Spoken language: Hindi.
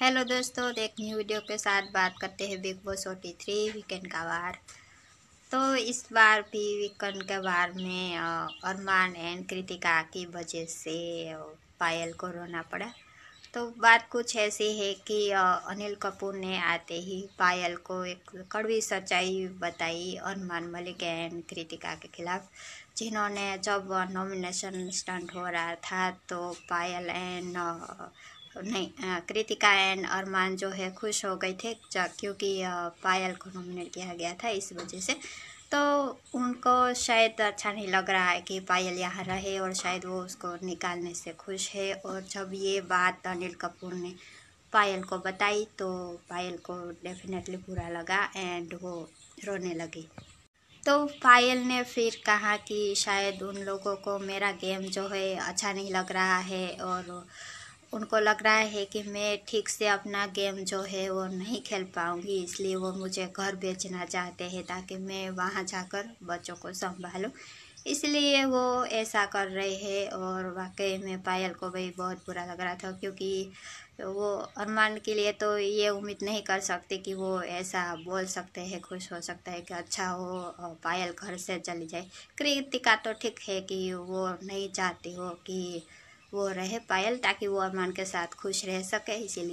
हेलो दोस्तों एक न्यू वीडियो के साथ बात करते हैं Bigg Boss forty three weekend का वार तो इस बार भी वीकेंड के वार में अरमान एंड कृतिका की वजह से पायल को रोना पड़ा तो बात कुछ ऐसी है कि अनिल कपूर ने आते ही पायल को एक कड़वी सच्चाई बताई अरमान मलिक एंड कृतिका के खिलाफ जिन्होंने जब नॉमिनेशन स्टंट हो रहा था तो पायल एंड नहीं कृतिका एंड अरमान जो है खुश हो गए थे क्योंकि पायल को नॉमिनेट किया गया था इस वजह से तो उनको शायद अच्छा नहीं लग रहा है कि पायल यहाँ रहे और शायद वो उसको निकालने से खुश है और जब ये बात अनिल कपूर ने पायल को बताई तो पायल को डेफिनेटली बुरा लगा एंड वो रोने लगी तो पायल ने फिर कहा कि शायद उन लोगों को मेरा गेम जो है अच्छा नहीं लग रहा है और उनको लग रहा है कि मैं ठीक से अपना गेम जो है वो नहीं खेल पाऊँगी इसलिए वो मुझे घर बेचना चाहते हैं ताकि मैं वहाँ जाकर बच्चों को संभालूँ इसलिए वो ऐसा कर रहे हैं और वाकई में पायल को भी बहुत बुरा लग रहा था क्योंकि वो अरमान के लिए तो ये उम्मीद नहीं कर सकते कि वो ऐसा बोल सकते हैं खुश हो सकता है कि अच्छा हो पायल घर से चली जाए कृतिका तो ठीक है कि वो नहीं चाहती हो कि वो रहे पायल ताकि वो अरमान के साथ खुश रह सके इसीलिए